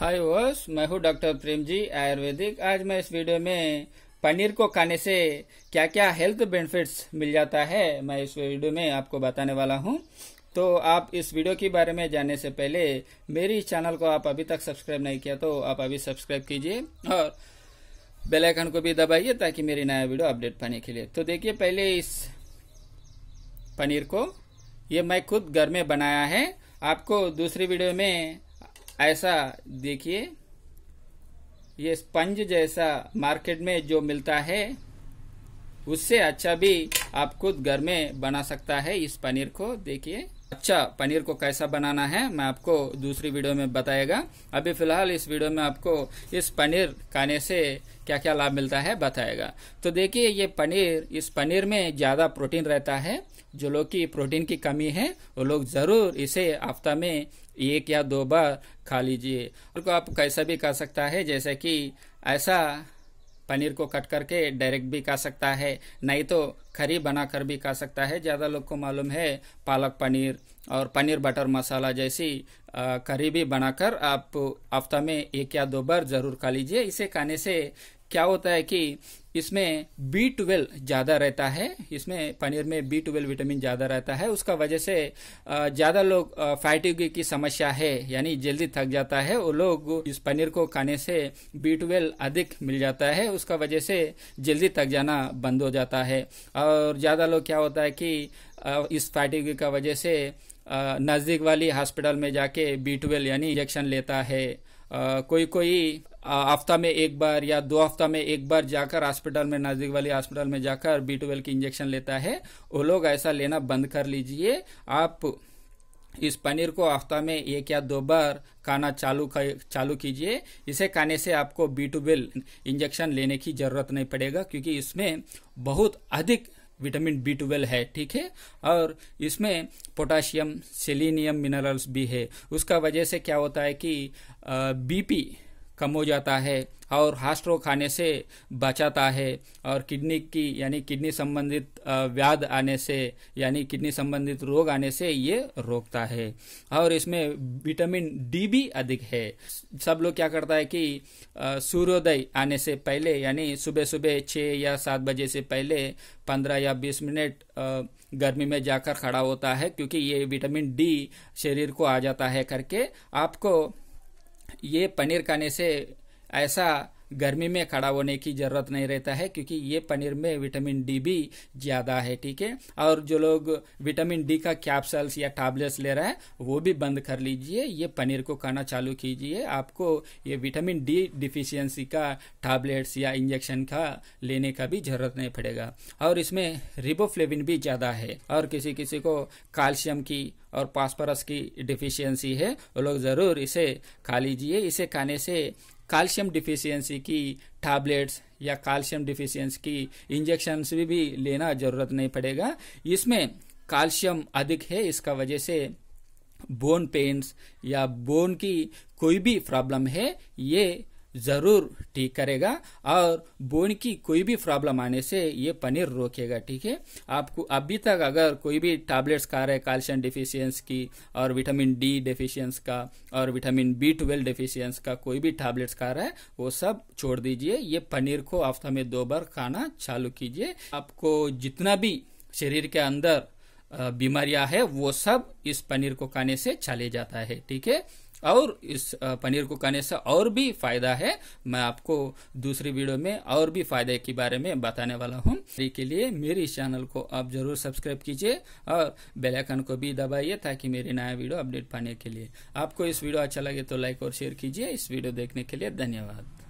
हाय verse मैं हूँ doctor प्रेम जी आयुर्वेदिक आज मैं इस वीडियो में पनीर को खाने से क्या क्या हेल्थ बेनिफिट्स मिल जाता है मैं इस वीडियो में आपको बताने वाला हूँ तो आप इस वीडियो के बारे में जानने से पहले मेरी चैनल को आप अभी तक सब्सक्राइब नहीं किया तो आप अभी सब्सक्राइब कीजिए और बेल आइकन को भी दबाइए ताकि मेरी नया वीडियो अपडेट पाने के लिए तो देखिए पहले इस पनीर को ये मैं खुद घर में बनाया है आपको दूसरी वीडियो में ऐसा देखिए ये स्पंज जैसा मार्केट में जो मिलता है उससे अच्छा भी आप खुद घर में बना सकता है इस पनीर को देखिए अच्छा पनीर को कैसा बनाना है मैं आपको दूसरी वीडियो में बताएगा अभी फिलहाल इस वीडियो में आपको इस पनीर खाने से क्या क्या लाभ मिलता है बताएगा तो देखिए ये पनीर इस पनीर में ज़्यादा प्रोटीन रहता है जो लोग की प्रोटीन की कमी है वो लोग ज़रूर इसे हफ्ता में एक या दो बार खा लीजिए उनको आप कैसा भी खा सकता है जैसे कि ऐसा पनीर को कट करके डायरेक्ट भी खा सकता है नहीं तो खरी बनाकर भी खा सकता है ज़्यादा लोग को मालूम है पालक पनीर और पनीर बटर मसाला जैसी करी भी बनाकर आप हफ्ता में एक या दो बार ज़रूर खा लीजिए इसे खाने से क्या होता है कि इसमें बी ट्वेल्व ज़्यादा रहता है इसमें पनीर में बी ट्वेल्व विटामिन ज़्यादा रहता है उसका वजह से ज़्यादा लोग फैटिग की समस्या है यानी जल्दी थक जाता है वो लोग इस पनीर को खाने से बी ट्वेल्व अधिक मिल जाता है उसका वजह से जल्दी थक जाना बंद हो जाता है और ज़्यादा लोग क्या होता है कि इस फैटिग का वजह से नज़दीक वाली हॉस्पिटल में जाके बी ट्वेल्व यानी इंजेक्शन लेता है कोई कोई हफ्ता में एक बार या दो हफ्ता में एक बार जाकर हॉस्पिटल में नजदीक वाली हॉस्पिटल में जाकर बी ट्वेल्व की इंजेक्शन लेता है वो लोग ऐसा लेना बंद कर लीजिए आप इस पनीर को हफ्ता में एक या दो बार खाना चालू चालू कीजिए इसे खाने से आपको बी टू बिल इंजेक्शन लेने की जरूरत नहीं पड़ेगा क्योंकि इसमें बहुत अधिक विटामिन बी ट्वेल्व है ठीक है और इसमें पोटाशियम सेलिनियम मिनरल्स भी है उसका वजह से क्या होता है कि बीपी कम हो जाता है और हास्ट्रो खाने से बचाता है और किडनी की यानी किडनी संबंधित व्याध आने से यानी किडनी संबंधित रोग आने से ये रोकता है और इसमें विटामिन डी भी अधिक है सब लोग क्या करता है कि सूर्योदय आने से पहले यानी सुबह सुबह छः या सात बजे से पहले पंद्रह या बीस मिनट गर्मी में जाकर खड़ा होता है क्योंकि ये विटामिन डी शरीर को आ जाता है करके आपको ये पनीर खाने से ऐसा गर्मी में खड़ा होने की ज़रूरत नहीं रहता है क्योंकि ये पनीर में विटामिन डी भी ज़्यादा है ठीक है और जो लोग विटामिन डी का कैप्सल्स या टैबलेट्स ले रहे हैं वो भी बंद कर लीजिए ये पनीर को खाना चालू कीजिए आपको ये विटामिन डी डिफिशियंसी का टैबलेट्स या इंजेक्शन का लेने का भी ज़रूरत नहीं पड़ेगा और इसमें रिबोफ्लेविन भी ज़्यादा है और किसी किसी को कैल्शियम की और पास्परस की डिफिशियंसी है वो लोग ज़रूर इसे खा लीजिए इसे खाने से कैल्शियम डिफिशियंसी की टैबलेट्स या कैल्शियम डिफिशियंसी की इंजेक्शन्स भी, भी लेना जरूरत नहीं पड़ेगा इसमें कैल्शियम अधिक है इसका वजह से बोन पेन्स या बोन की कोई भी प्रॉब्लम है ये जरूर ठीक करेगा और बोन की कोई भी प्रॉब्लम आने से ये पनीर रोकेगा ठीक है आपको अभी तक अगर कोई भी टैबलेट्स खा रहे कैल्शियम डिफिशियंस की और विटामिन डी डिफिशियंस का और विटामिन बी ट्वेल्व डिफिशियंस का कोई भी टैबलेट्स खा रहा है वो सब छोड़ दीजिए ये पनीर को हफ्ता में दो बार खाना चालू कीजिए आपको जितना भी शरीर के अंदर बीमारियां है वो सब इस पनीर को खाने से चले जाता है ठीक है और इस पनीर को खाने से और भी फायदा है मैं आपको दूसरी वीडियो में और भी फायदे के बारे में बताने वाला हूँ के लिए मेरे इस चैनल को आप जरूर सब्सक्राइब कीजिए और बेल आइकन को भी दबाइए ताकि मेरी नया वीडियो अपडेट पाने के लिए आपको इस वीडियो अच्छा लगे तो लाइक और शेयर कीजिए इस वीडियो देखने के लिए धन्यवाद